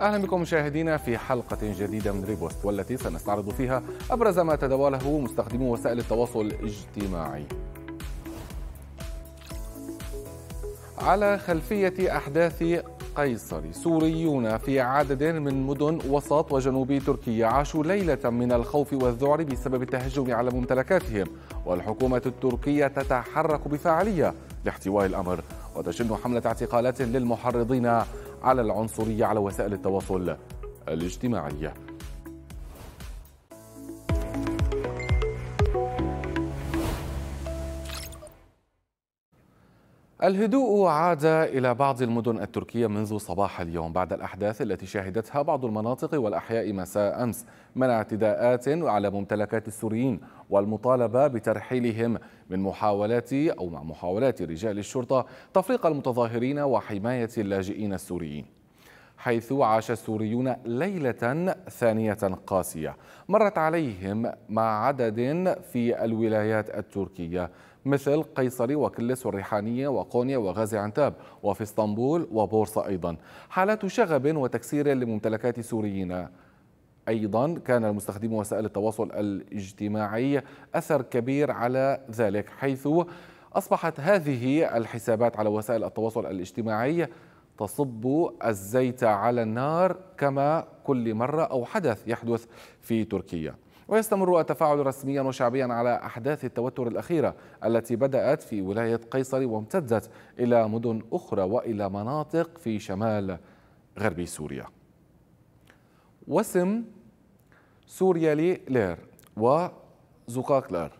أهلا بكم مشاهدينا في حلقة جديدة من ريبوست والتي سنستعرض فيها أبرز ما تداوله مستخدمو وسائل التواصل الاجتماعي على خلفية أحداث قيصر سوريون في عدد من مدن وسط وجنوب تركيا عاشوا ليلة من الخوف والذعر بسبب التهجم على ممتلكاتهم والحكومة التركية تتحرك بفاعليه لاحتواء الأمر وتشن حملة اعتقالات للمحرضين على العنصرية على وسائل التواصل الاجتماعي الهدوء عاد إلى بعض المدن التركية منذ صباح اليوم بعد الأحداث التي شهدتها بعض المناطق والأحياء مساء أمس من اعتداءات على ممتلكات السوريين والمطالبة بترحيلهم من محاولات أو مع محاولات رجال الشرطة تفريق المتظاهرين وحماية اللاجئين السوريين حيث عاش السوريون ليلة ثانية قاسية مرت عليهم مع عدد في الولايات التركية مثل قيصري وكلس والريحانية وقونيا وغازي عنتاب وفي اسطنبول وبورصة أيضا حالات شغب وتكسير لممتلكات سوريين أيضا كان المستخدمون وسائل التواصل الاجتماعي أثر كبير على ذلك حيث أصبحت هذه الحسابات على وسائل التواصل الاجتماعي تصب الزيت على النار كما كل مرة أو حدث يحدث في تركيا ويستمر التفاعل رسميا وشعبيا على أحداث التوتر الأخيرة التي بدأت في ولاية قيصر وامتدت إلى مدن أخرى وإلى مناطق في شمال غربي سوريا وسم سوريالي لير وزقاق لير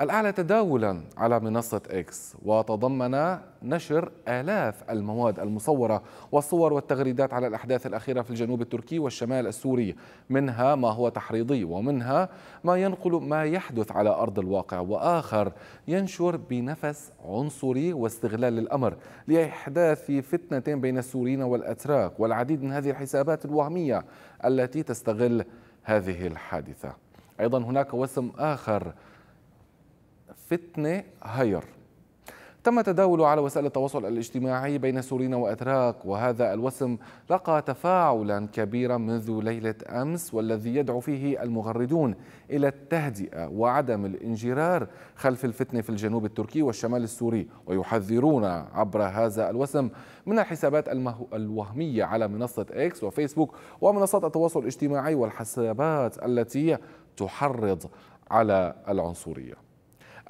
الأعلى تداولا على منصة إكس وتضمن نشر آلاف المواد المصورة والصور والتغريدات على الأحداث الأخيرة في الجنوب التركي والشمال السوري منها ما هو تحريضي ومنها ما ينقل ما يحدث على أرض الواقع وآخر ينشر بنفس عنصري واستغلال الأمر لإحداث فتنة بين السوريين والأتراك والعديد من هذه الحسابات الوهمية التي تستغل هذه الحادثة أيضا هناك وسم آخر فتنة هير تم تداوله على وسائل التواصل الاجتماعي بين سورين وأتراك وهذا الوسم لقى تفاعلا كبيرا منذ ليلة أمس والذي يدعو فيه المغردون إلى التهدئة وعدم الانجرار خلف الفتنة في الجنوب التركي والشمال السوري ويحذرون عبر هذا الوسم من الحسابات الوهمية على منصة إكس وفيسبوك ومنصات التواصل الاجتماعي والحسابات التي تحرض على العنصريه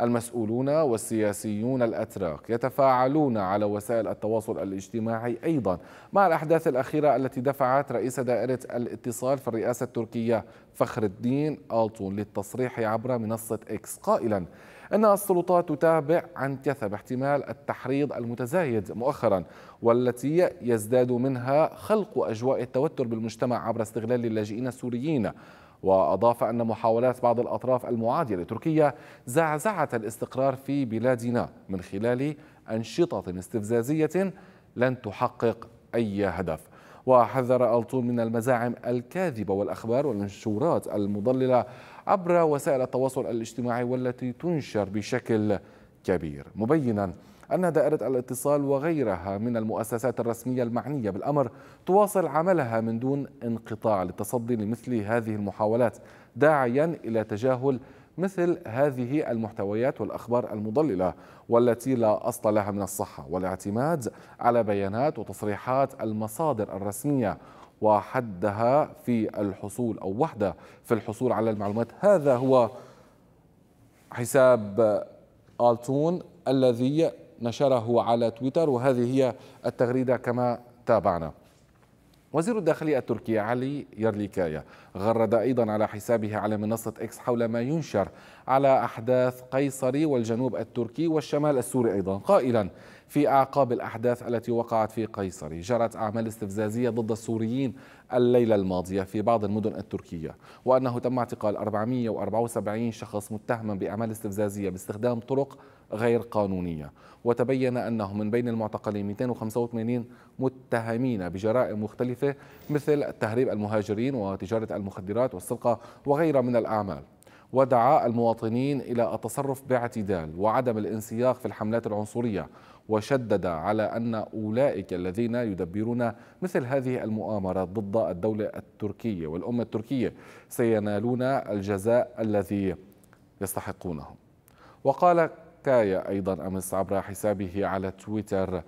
المسؤولون والسياسيون الأتراك يتفاعلون على وسائل التواصل الاجتماعي أيضا مع الأحداث الأخيرة التي دفعت رئيس دائرة الاتصال في الرئاسة التركية فخر الدين آلتون للتصريح عبر منصة إكس قائلا أن السلطات تتابع عن كثب احتمال التحريض المتزايد مؤخرا والتي يزداد منها خلق أجواء التوتر بالمجتمع عبر استغلال اللاجئين السوريين وأضاف أن محاولات بعض الأطراف المعادية لتركيا زعزعت الاستقرار في بلادنا من خلال أنشطة استفزازية لن تحقق أي هدف وحذر ألتون من المزاعم الكاذبة والأخبار والمنشورات المضللة عبر وسائل التواصل الاجتماعي والتي تنشر بشكل كبير مبينا أن دائرة الاتصال وغيرها من المؤسسات الرسمية المعنية بالأمر تواصل عملها من دون انقطاع للتصدي لمثل هذه المحاولات داعيا إلى تجاهل مثل هذه المحتويات والأخبار المضللة والتي لا أصل لها من الصحة والاعتماد على بيانات وتصريحات المصادر الرسمية وحدها في الحصول أو وحدة في الحصول على المعلومات هذا هو حساب آلتون الذي نشره على تويتر وهذه هي التغريدة كما تابعنا وزير الداخلية التركي علي يرليكايا غرد أيضا على حسابه على منصة إكس حول ما ينشر على أحداث قيصري والجنوب التركي والشمال السوري أيضا قائلا في أعقاب الأحداث التي وقعت في قيصري جرت أعمال استفزازية ضد السوريين الليلة الماضية في بعض المدن التركية وأنه تم اعتقال 474 شخص متهما بأعمال استفزازية باستخدام طرق غير قانونية وتبين أنه من بين المعتقلين 285 متهمين بجرائم مختلفة مثل تهريب المهاجرين وتجارة المخدرات والسرقة وغيرها من الأعمال ودعا المواطنين إلى التصرف باعتدال وعدم الانسياق في الحملات العنصرية وشدد على أن أولئك الذين يدبرون مثل هذه المؤامرة ضد الدولة التركية والأمة التركية سينالون الجزاء الذي يستحقونه وقال كايا أيضا أمس عبر حسابه على تويتر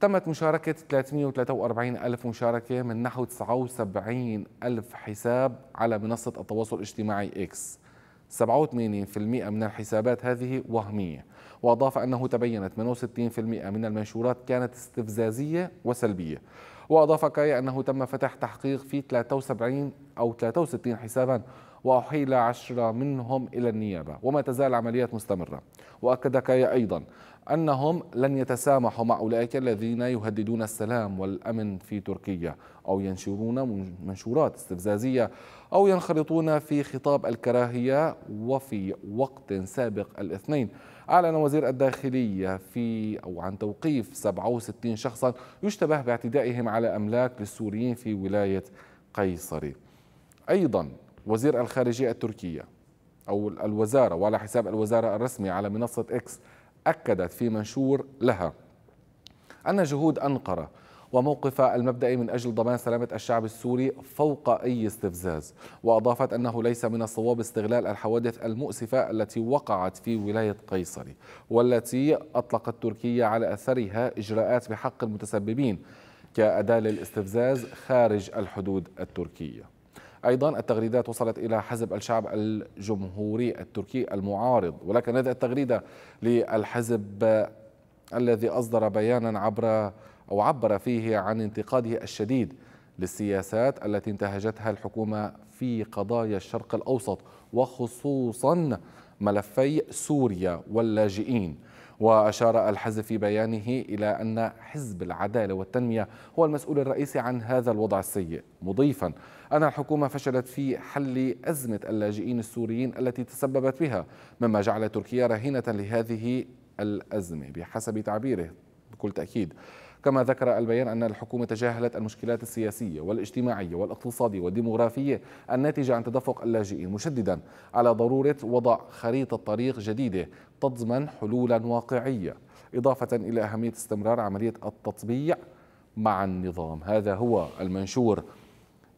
تمت مشاركة 343 ألف مشاركة من نحو 79 ألف حساب على منصة التواصل الاجتماعي إكس 87% من الحسابات هذه وهمية وأضاف أنه تبينت 68% من المنشورات كانت استفزازية وسلبية وأضاف كاي أنه تم فتح تحقيق في 73 أو 63 حسابا وأحيل عشرة منهم إلى النيابة وما تزال عمليات مستمرة وأكد كاي أيضا أنهم لن يتسامحوا مع أولئك الذين يهددون السلام والأمن في تركيا أو ينشرون منشورات استفزازية أو ينخرطون في خطاب الكراهية وفي وقت سابق الاثنين أعلن وزير الداخلية في أو عن توقيف 67 شخصا يشتبه باعتدائهم على أملاك للسوريين في ولاية قيصري أيضا وزير الخارجية التركية أو الوزارة وعلى حساب الوزارة الرسمي على منصة إكس أكدت في منشور لها أن جهود أنقرة وموقفها المبدئي من أجل ضمان سلامة الشعب السوري فوق أي استفزاز وأضافت أنه ليس من الصواب استغلال الحوادث المؤسفة التي وقعت في ولاية قيصري والتي أطلقت تركيا على أثرها إجراءات بحق المتسببين كأداة للاستفزاز خارج الحدود التركية أيضا التغريدات وصلت إلى حزب الشعب الجمهوري التركي المعارض ولكن هذه التغريدة للحزب الذي أصدر بيانا عبر أو عبر فيه عن انتقاده الشديد للسياسات التي انتهجتها الحكومة في قضايا الشرق الأوسط وخصوصا ملفي سوريا واللاجئين وأشار الحزب في بيانه إلى أن حزب العدالة والتنمية هو المسؤول الرئيسي عن هذا الوضع السيء مضيفا أن الحكومة فشلت في حل أزمة اللاجئين السوريين التي تسببت بها مما جعل تركيا رهينة لهذه الأزمة بحسب تعبيره بكل تأكيد كما ذكر البيان أن الحكومة تجاهلت المشكلات السياسية والاجتماعية والاقتصادية والديمغرافية الناتجة عن تدفق اللاجئين مشددا على ضرورة وضع خريطة طريق جديدة تضمن حلولا واقعية إضافة إلى أهمية استمرار عملية التطبيع مع النظام هذا هو المنشور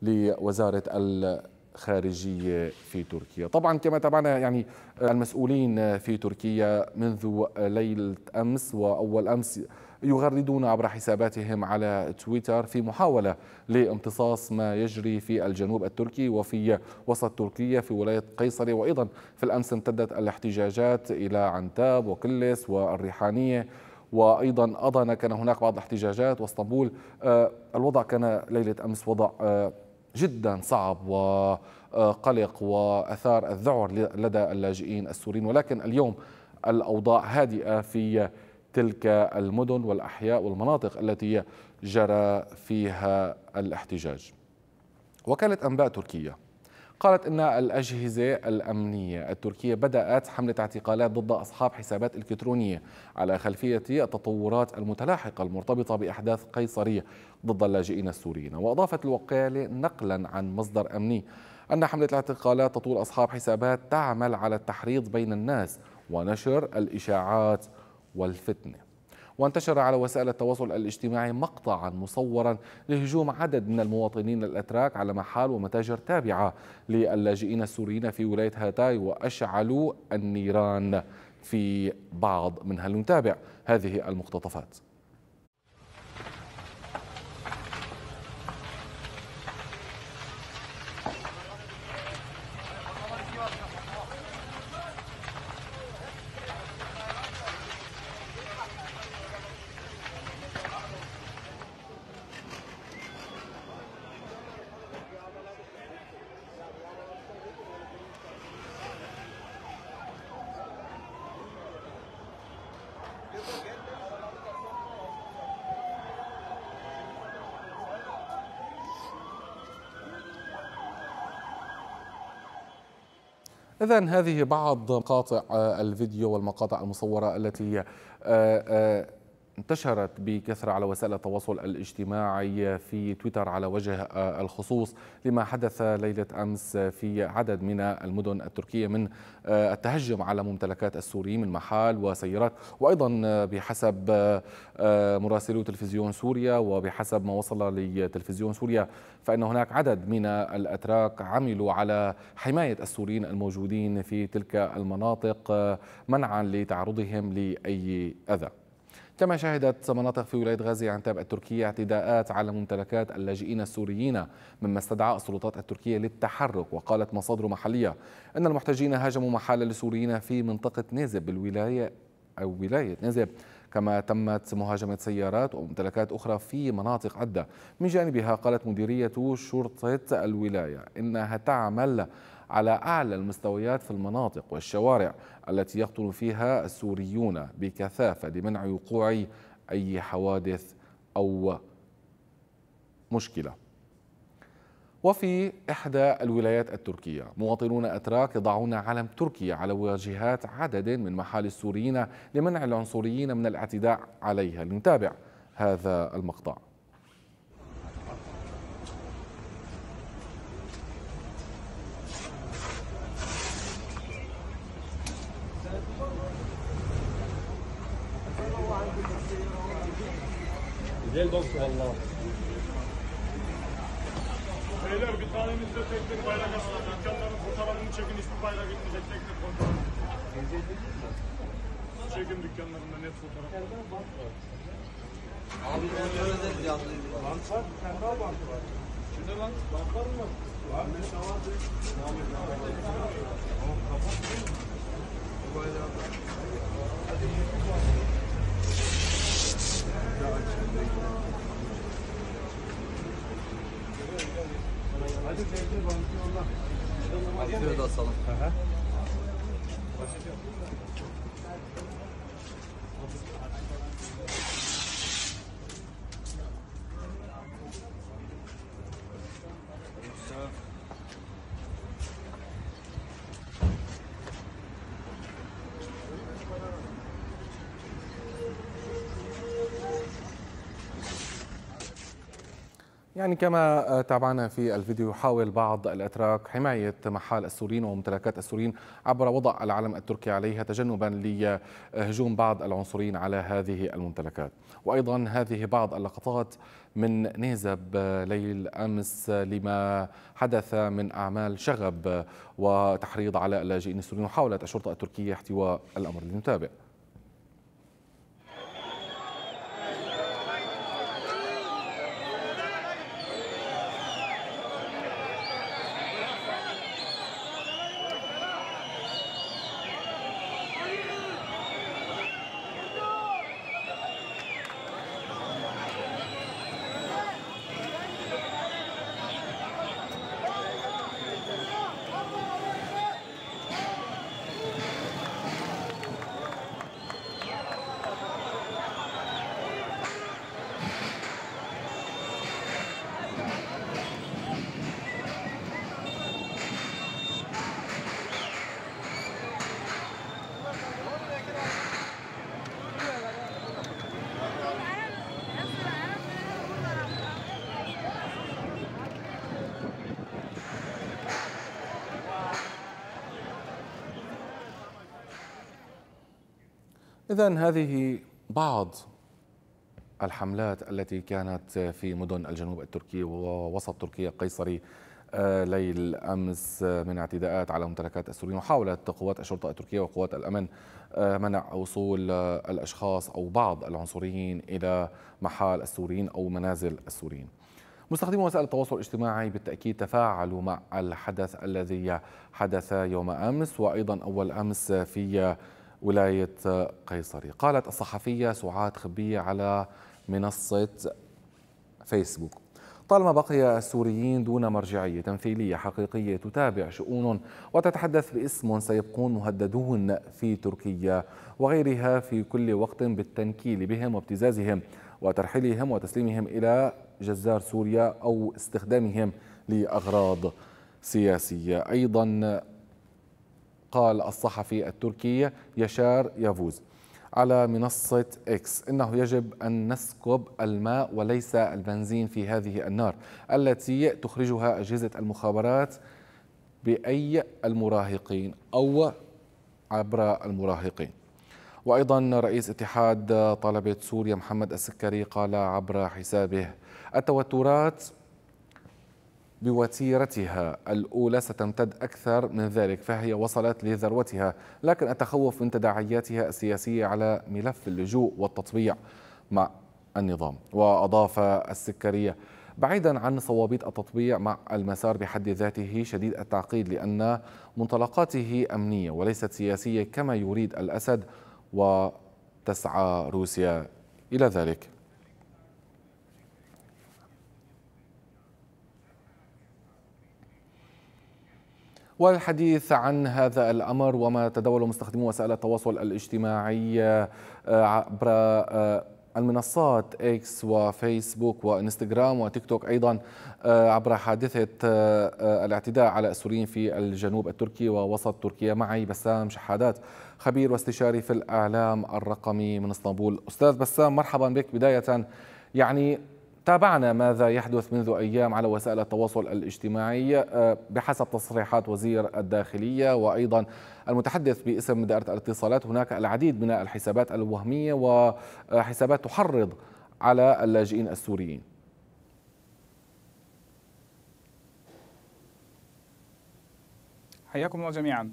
لوزارة الخارجية في تركيا طبعا كما تابعنا يعني المسؤولين في تركيا منذ ليلة أمس وأول أمس يغردون عبر حساباتهم على تويتر في محاولة لامتصاص ما يجري في الجنوب التركي وفي وسط تركيا في ولاية قيصري وأيضا في الأمس امتدت الاحتجاجات إلى عنتاب وكلس والريحانية وايضا اضن كان هناك بعض الاحتجاجات واسطنبول آه، الوضع كان ليله امس وضع آه، جدا صعب وقلق واثار الذعر لدى اللاجئين السوريين ولكن اليوم الاوضاع هادئه في تلك المدن والأحياء والمناطق التي جرى فيها الاحتجاج وكالة أنباء تركيا قالت ان الاجهزه الامنيه التركيه بدات حمله اعتقالات ضد اصحاب حسابات الكترونيه على خلفيه التطورات المتلاحقه المرتبطه باحداث قيصريه ضد اللاجئين السوريين واضافت الوكاله نقلا عن مصدر امني ان حمله الاعتقالات تطول اصحاب حسابات تعمل على التحريض بين الناس ونشر الاشاعات والفتنه وانتشر على وسائل التواصل الاجتماعي مقطعا مصورا لهجوم عدد من المواطنين الاتراك على محال ومتاجر تابعه للاجئين السوريين في ولايه هاتاي واشعلوا النيران في بعض منها لنتابع هذه المقتطفات إذا هذه بعض مقاطع الفيديو والمقاطع المصورة التي آه، آه، انتشرت بكثرة على وسائل التواصل الاجتماعي في تويتر على وجه آه، الخصوص لما حدث ليلة أمس في عدد من المدن التركية من آه، التهجم على ممتلكات السوريين من محال وسيارات وأيضا بحسب آه، مراسلو تلفزيون سوريا وبحسب ما وصل لتلفزيون سوريا فإن هناك عدد من الأتراك عملوا على حماية السوريين الموجودين في تلك المناطق منعا لتعرضهم لأي أذى كما شهدت مناطق في ولاية غازي عنتاب التركية اعتداءات على ممتلكات اللاجئين السوريين مما استدعى السلطات التركية للتحرك وقالت مصادر محلية أن المحتجين هاجموا محال لسوريين في منطقة نازب بالولاية أو ولاية نازب كما تمت مهاجمة سيارات وممتلكات أخرى في مناطق عدة من جانبها قالت مديرية شرطة الولاية إنها تعمل على أعلى المستويات في المناطق والشوارع التي يقطن فيها السوريون بكثافة لمنع وقوع أي حوادث أو مشكلة وفي إحدى الولايات التركية مواطنون أتراك يضعون علم تركيا على واجهات عدد من محال السوريين لمنع العنصريين من الاعتداء عليها لنتابع هذا المقطع Güzel dostu valla. Beyler bir tanemizde tek tek bayrak asılan. Dükkanların fotoğrafını çekin hiçbir bayrak gitmeyecek tek tek fotoğraf. Çekin dükkanlarında net fotoğraf. Abi ben öyle de canlıydı. Bank var, kendi bant var. Şimdi bank, bant var mı? Var. Ne zaman? Tamam, kapat. Bu bayrağı. Hadi, Hadi de asalım. Hı hı. يعني كما آه، تابعنا في الفيديو يحاول بعض الاتراك حمايه محال السوريين وممتلكات السوريين عبر وضع العلم التركي عليها تجنبا لهجوم بعض العنصريين على هذه الممتلكات وايضا هذه بعض اللقطات من نيزب آه، ليل امس لما حدث من اعمال شغب آه، وتحريض على اللاجئين السوريين وحاولت الشرطه التركيه احتواء الامر لنتابع إذا هذه بعض الحملات التي كانت في مدن الجنوب التركي ووسط تركيا قيصري آه، ليل أمس من اعتداءات على ممتلكات السوريين وحاولت قوات الشرطة التركية وقوات الأمن آه، منع وصول الأشخاص أو بعض العنصريين إلى محال السوريين أو منازل السوريين مستخدمي وسائل التواصل الاجتماعي بالتأكيد تفاعلوا مع الحدث الذي حدث يوم أمس وأيضا أول أمس في ولاية قيصري قالت الصحفية سعاد خبية على منصة فيسبوك طالما بقي السوريين دون مرجعية تمثيلية حقيقية تتابع شؤون وتتحدث باسم سيبقون مهددون في تركيا وغيرها في كل وقت بالتنكيل بهم وابتزازهم وترحيلهم وتسليمهم إلى جزار سوريا أو استخدامهم لأغراض سياسية أيضا قال الصحفي التركي يشار يافوز على منصة إكس إنه يجب أن نسكب الماء وليس البنزين في هذه النار التي تخرجها أجهزة المخابرات بأي المراهقين أو عبر المراهقين وأيضا رئيس اتحاد طلبة سوريا محمد السكري قال عبر حسابه التوترات بوتيرتها الأولى ستمتد أكثر من ذلك فهي وصلت لذروتها لكن أتخوف من تداعياتها السياسية على ملف اللجوء والتطبيع مع النظام وأضاف السكرية بعيدا عن صوابيت التطبيع مع المسار بحد ذاته شديد التعقيد لأن منطلقاته أمنية وليست سياسية كما يريد الأسد وتسعى روسيا إلى ذلك والحديث عن هذا الأمر وما تداوله مستخدمو وسائل التواصل الاجتماعي آه، عبر آه، المنصات اكس وفيسبوك وانستغرام وتيك توك ايضا آه، عبر حادثه الاعتداء على السوريين في الجنوب التركي ووسط تركيا معي بسام شحادات خبير واستشاري في الاعلام الرقمي من اسطنبول استاذ بسام مرحبا بك بدايه يعني تابعنا ماذا يحدث منذ أيام على وسائل التواصل الاجتماعي آه، بحسب تصريحات وزير الداخلية وأيضا المتحدث باسم دائرة الاتصالات هناك العديد من الحسابات الوهمية وحسابات تحرض على اللاجئين السوريين حياكم الله جميعا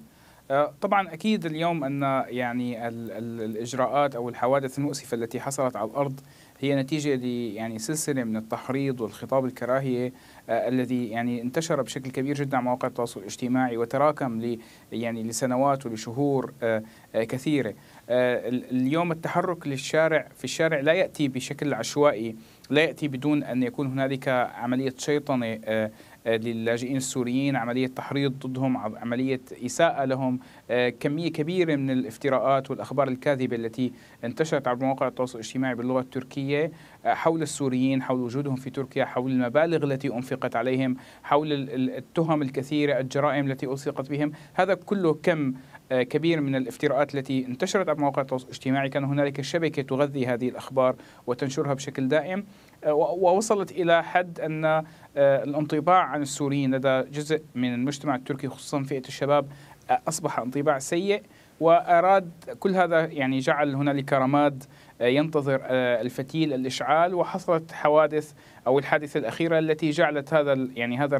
آه، طبعا اكيد اليوم ان يعني الاجراءات او الحوادث المؤسفه التي حصلت على الارض هي نتيجة يعني سلسلة من التحريض والخطاب الكراهية آه الذي يعني انتشر بشكل كبير جدا على مواقع التواصل الاجتماعي وتراكم ل يعني لسنوات ولشهور آه آه كثيرة آه، اليوم التحرك للشارع في الشارع لا يأتي بشكل عشوائي لا يأتي بدون أن يكون هنالك عملية شيطنة آه، آه، للاجئين السوريين عملية تحريض ضدهم عملية إساءة لهم آه، كمية كبيرة من الافتراءات والأخبار الكاذبة التي انتشرت عبر مواقع التواصل الاجتماعي باللغة التركية آه، حول السوريين حول وجودهم في تركيا حول المبالغ التي أنفقت عليهم حول التهم الكثيرة الجرائم التي ألصقت بهم هذا كله كم كبير من الافتراءات التي انتشرت عبر مواقع التواصل الاجتماعي كان هنالك شبكة تغذي هذه الأخبار وتنشرها بشكل دائم آه، ووصلت إلى حد أن آه، الانطباع عن السوريين لدى جزء من المجتمع التركي خصوصا فئة الشباب آه، أصبح انطباع سيء وأراد كل هذا يعني جعل هنالك رماد ينتظر الفتيل الإشعال وحصلت حوادث أو الحادثة الأخيرة التي جعلت هذا يعني هذا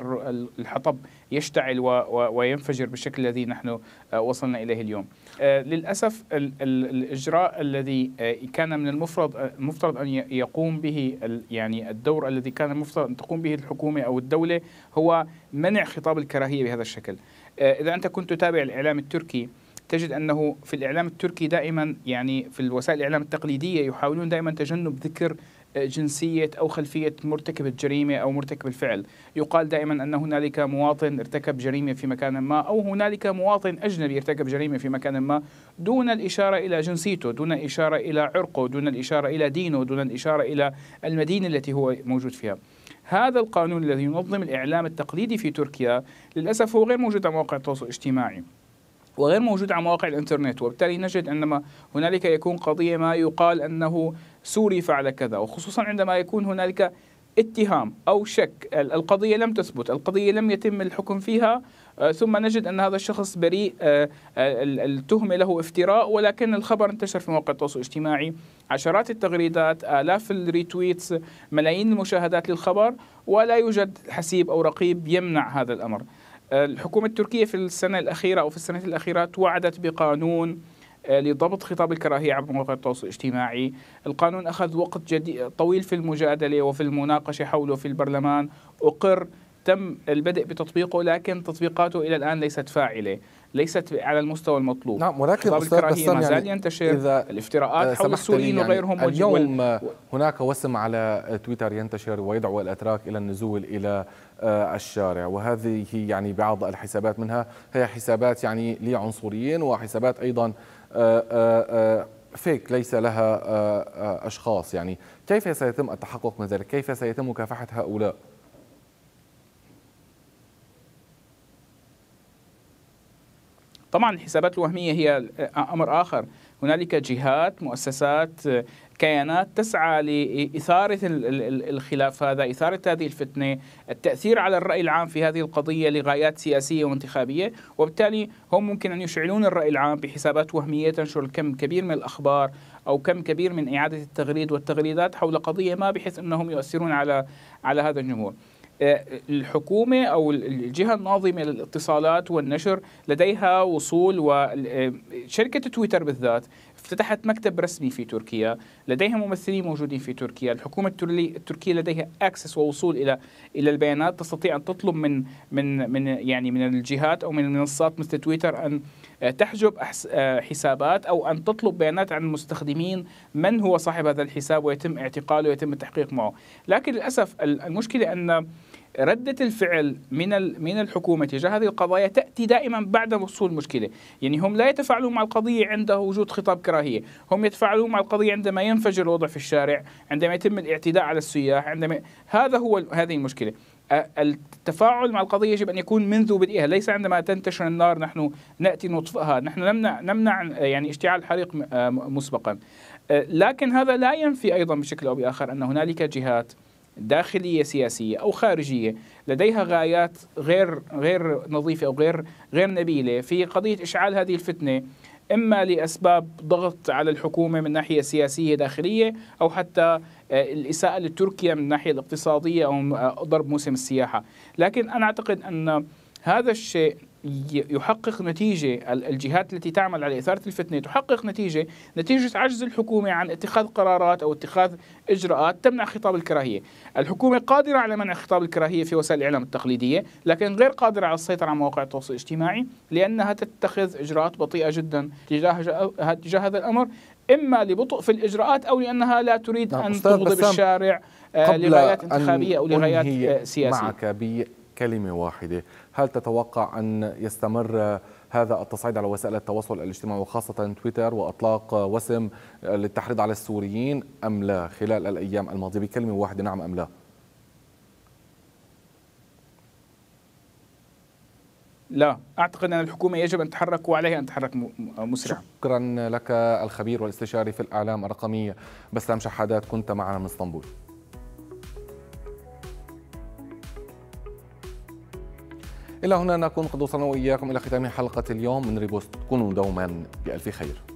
الحطب يشتعل وينفجر بالشكل الذي نحن وصلنا إليه اليوم. آه، للأسف الإجراء الذي آه، كان من المفرض آه، المفترض أن يقوم به يعني الدور الذي كان المفترض أن تقوم به الحكومة أو الدولة هو منع خطاب الكراهية بهذا الشكل إذا أنت كنت تتابع الإعلام التركي تجد انه في الاعلام التركي دائما يعني في الوسائل الاعلام التقليديه يحاولون دائما تجنب ذكر جنسية أو خلفية مرتكب الجريمة أو مرتكب الفعل يقال دائما أن هنالك مواطن ارتكب جريمة في مكان ما أو هنالك مواطن أجنبي ارتكب جريمة في مكان ما دون الإشارة إلى جنسيته دون الإشارة إلى عرقه دون الإشارة إلى دينه دون الإشارة إلى المدينة التي هو موجود فيها هذا القانون الذي ينظم الإعلام التقليدي في تركيا للأسف هو غير موجود على مواقع التواصل الاجتماعي وغير موجود على مواقع الانترنت وبالتالي نجد عندما هنالك يكون قضية ما يقال أنه سوري فعل كذا وخصوصا عندما يكون هنالك اتهام أو شك القضية لم تثبت القضية لم يتم الحكم فيها آه، ثم نجد أن هذا الشخص بريء آه، التهمة له افتراء ولكن الخبر انتشر في مواقع التواصل الاجتماعي عشرات التغريدات آلاف الريتويتس ملايين المشاهدات للخبر ولا يوجد حسيب أو رقيب يمنع هذا الأمر الحكومة التركية في السنة الأخيرة أو في السنة الأخيرة توعدت بقانون آه، لضبط خطاب الكراهية عبر مواقع التواصل الاجتماعي القانون أخذ وقت جدي طويل في المجادلة وفي المناقشة حوله في البرلمان أقر تم البدء بتطبيقه لكن تطبيقاته إلى الآن ليست فاعلة ليست على المستوى المطلوب نعم ولكن استاذ بسام يعني ينتشر إذا الافتراءات آه، حول السوريين يعني وغيرهم اليوم و... آه، هناك وسم على آه، تويتر ينتشر ويدعو الاتراك الى النزول الى الشارع وهذه يعني بعض الحسابات منها هي حسابات يعني لعنصريين وحسابات ايضا فيك ليس لها اشخاص يعني كيف سيتم التحقق من ذلك كيف سيتم مكافحه هؤلاء طبعا الحسابات الوهمية هي آه، أمر آخر هنالك جهات مؤسسات آه، كيانات تسعى لإثارة الخلاف هذا إثارة هذه الفتنة التأثير على الرأي العام في هذه القضية لغايات سياسية وانتخابية وبالتالي هم ممكن أن يشعلون الرأي العام بحسابات وهمية تنشر كم كبير من الأخبار أو كم كبير من إعادة التغريد والتغريدات حول قضية ما بحيث أنهم يؤثرون على على هذا الجمهور الحكومة أو الجهة الناظمة للاتصالات والنشر لديها وصول وشركة آه، تويتر بالذات افتتحت مكتب رسمي في تركيا لديها ممثلين موجودين في تركيا الحكومة التركية لديها أكسس ووصول إلى إلى البيانات تستطيع أن تطلب من من من يعني من الجهات أو من المنصات مثل تويتر أن آه، تحجب آه، حسابات أو أن تطلب بيانات عن المستخدمين من هو صاحب هذا الحساب ويتم اعتقاله ويتم التحقيق معه لكن للأسف المشكلة أن ردة الفعل من من الحكومة تجاه هذه القضايا تأتي دائما بعد وصول المشكلة يعني هم لا يتفاعلون مع القضية عند وجود خطاب كراهية هم يتفاعلون مع القضية عندما ينفجر الوضع في الشارع عندما يتم الاعتداء على السياح عندما هذا هو هذه المشكلة التفاعل مع القضية يجب أن يكون منذ بدئها ليس عندما تنتشر النار نحن نأتي نطفئها نحن نمنع, نمنع يعني اشتعال الحريق آه، مسبقا لكن هذا لا ينفي أيضا بشكل أو بآخر أن هنالك جهات داخلية سياسية أو خارجية لديها غايات غير غير نظيفة أو غير غير نبيلة في قضية إشعال هذه الفتنة إما لأسباب ضغط على الحكومة من ناحية سياسية داخلية أو حتى آه، الإساءة لتركيا من الناحية الاقتصادية أو آه، ضرب موسم السياحة لكن أنا أعتقد أن هذا الشيء يحقق نتيجة الجهات التي تعمل على إثارة الفتنة تحقق نتيجة نتيجة عجز الحكومة عن اتخاذ قرارات أو اتخاذ إجراءات تمنع خطاب الكراهية الحكومة قادرة على منع خطاب الكراهية في وسائل الإعلام التقليدية لكن غير قادرة على السيطرة على مواقع التواصل الاجتماعي لأنها تتخذ إجراءات بطيئة جدا تجاه هذا الأمر إما لبطء في الإجراءات أو لأنها لا تريد نعم، أن تغضب الشارع آه، لغايات انتخابية أو لغايات آه، سياسية معك كلمة واحدة هل تتوقع أن يستمر هذا التصعيد على وسائل التواصل الاجتماعي وخاصة تويتر وأطلاق وسم للتحريض على السوريين أم لا خلال الأيام الماضية بكلمة واحدة نعم أم لا لا أعتقد أن الحكومة يجب أن تتحرك وعليها أن تتحرك مسرع شكرا لك الخبير والاستشاري في الأعلام الرقمية بسام شحادات كنت معنا من اسطنبول إلى هنا نكون قد وصلنا وإياكم إلى ختام حلقة اليوم من ريبوست كونوا دوما بألف خير